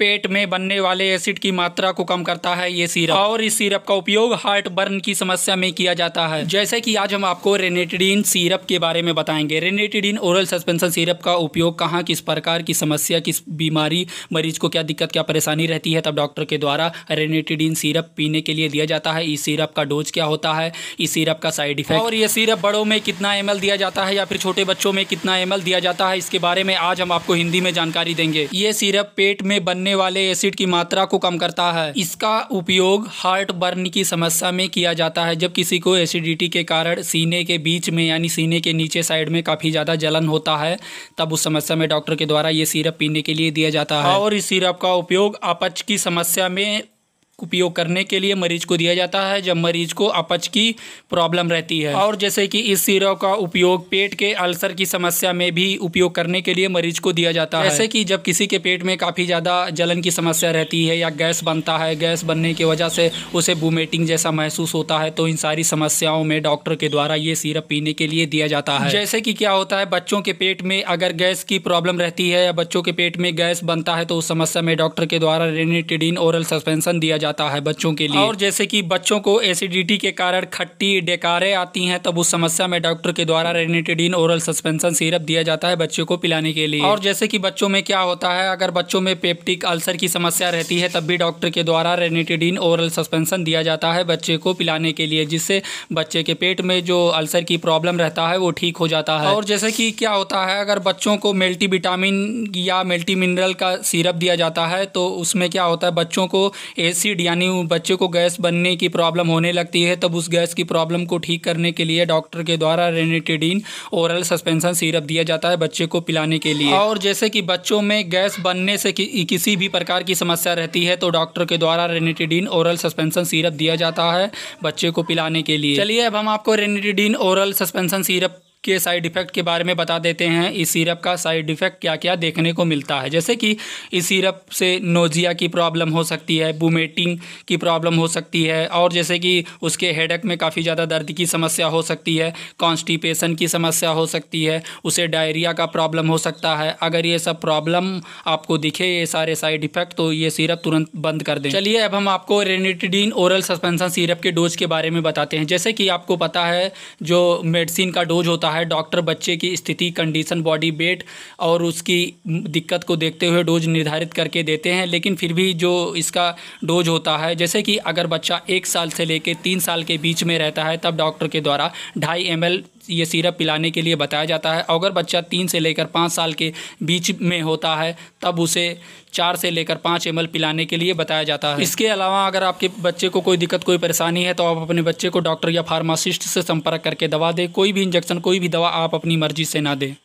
पेट में बनने वाले एसिड की मात्रा को कम करता है ये सिरप और इस सिरप का उपयोग हार्ट बर्न की समस्या में किया जाता है जैसे कि आज हम आपको रेनेटिडीन सिरप के बारे में बताएंगे रेनेटिडीन ओरल सस्पेंशन सिरप का उपयोग कहाँ किस प्रकार की समस्या किस बीमारी मरीज को क्या दिक्कत क्या परेशानी रहती है तब डॉक्टर के द्वारा रेनेटिडीन सिरप पीने के लिए दिया जाता है इस सिरप का डोज क्या होता है इस सिरप का साइड इफेक्ट और ये सिरप बड़ों में कितना एम दिया जाता है या फिर छोटे बच्चों में कितना एम दिया जाता है इसके बारे में आज हम आपको हिंदी में जानकारी देंगे ये सिरप पेट में बनने करने वाले एसिड की मात्रा को कम करता है इसका उपयोग हार्ट बर्न की समस्या में किया जाता है जब किसी को एसिडिटी के कारण सीने के बीच में यानी सीने के नीचे साइड में काफ़ी ज़्यादा जलन होता है तब उस समस्या में डॉक्टर के द्वारा ये सिरप पीने के लिए दिया जाता है और इस सिरप का उपयोग अपच की समस्या में उपयोग करने के लिए मरीज को दिया जाता है जब मरीज को अपच की प्रॉब्लम रहती है और जैसे कि इस सिरप का उपयोग पेट के अल्सर की समस्या में भी उपयोग करने के लिए मरीज को दिया जाता है जैसे कि जब किसी के पेट में काफ़ी ज़्यादा जलन की समस्या रहती है या गैस बनता है गैस बनने की वजह से उसे वोमिटिंग जैसा महसूस होता है तो इन सारी समस्याओं में डॉक्टर के द्वारा ये सीरप पीने के लिए दिया जाता है जैसे कि क्या होता है बच्चों के पेट में अगर गैस की प्रॉब्लम रहती है या बच्चों के पेट में गैस बनता है तो उस समस्या में डॉक्टर के द्वारा रेनिटिडिन ओरल सस्पेंशन दिया जाता जाता है बच्चों के लिए और जैसे कि बच्चों को एसिडिटी के कारण खट्टी डेकारें आती हैं तब उस समस्या में डॉक्टर के द्वारा रेनिटेडीन ओरल सस्पेंशन सिरप दिया जाता है बच्चों को पिलाने के लिए और जैसे कि बच्चों में क्या होता है अगर बच्चों में पेप्टिक अल्सर की समस्या रहती है तब भी डॉक्टर के द्वारा रेनिटेडीन ओरल सस्पेंशन दिया जाता है बच्चे को पिलाने के लिए जिससे बच्चे के पेट में जो अल्सर की प्रॉब्लम रहता है वो ठीक हो जाता है और जैसे कि क्या होता है अगर बच्चों को मल्टी विटामिन या मल्टी मिनरल का सिरप दिया जाता है तो उसमें क्या होता है बच्चों को एसिड एसिड यानी बच्चे को गैस बनने की प्रॉब्लम होने लगती है तब उस गैस की प्रॉब्लम को ठीक करने के लिए डॉक्टर के द्वारा रेनिटिडीन ओरल सस्पेंशन सिरप दिया जाता है बच्चे को पिलाने के लिए और जैसे कि बच्चों में गैस बनने से कि, किसी भी प्रकार की समस्या रहती है तो डॉक्टर के द्वारा रेनिटिडीन ओरल सस्पेंशन सीरप दिया जाता है बच्चे को पिलाने के लिए चलिए अब हम आपको रेनिटिडीन ओरल सस्पेंशन सीरप के साइड इफ़ेक्ट के बारे में बता देते हैं इस सिरप का साइड इफ़ेक्ट क्या क्या देखने को मिलता है जैसे कि इस सिरप से नोजिया की प्रॉब्लम हो सकती है बुमेटिंग की प्रॉब्लम हो सकती है और जैसे कि उसके हेडक में काफ़ी ज़्यादा दर्द की समस्या हो सकती है कॉन्स्टिपेशन की समस्या हो सकती है उसे डायरिया का प्रॉब्लम हो सकता है अगर ये सब प्रॉब्लम आपको दिखे ये सारे साइड इफ़ेक्ट तो ये सिरप तुरंत बंद कर दें चलिए अब हम आपको रेनिटिडीन ओरल सस्पेंसन सिरप के डोज के बारे में बताते हैं जैसे कि आपको पता है जो मेडिसिन का डोज होता रहा है डॉक्टर बच्चे की स्थिति कंडीशन बॉडी वेट और उसकी दिक्कत को देखते हुए डोज निर्धारित करके देते हैं लेकिन फिर भी जो इसका डोज होता है जैसे कि अगर बच्चा एक साल से लेकर तीन साल के बीच में रहता है तब डॉक्टर के द्वारा ढाई एम ये सिरप पिलाने के लिए बताया जाता है अगर बच्चा तीन से लेकर पाँच साल के बीच में होता है तब उसे चार से लेकर पाँच एम पिलाने के लिए बताया जाता है इसके अलावा अगर आपके बच्चे को कोई दिक्कत कोई परेशानी है तो आप अपने बच्चे को डॉक्टर या फार्मासिस्ट से संपर्क करके दवा दें कोई भी इंजेक्शन कोई भी दवा आप अपनी मर्जी से ना दें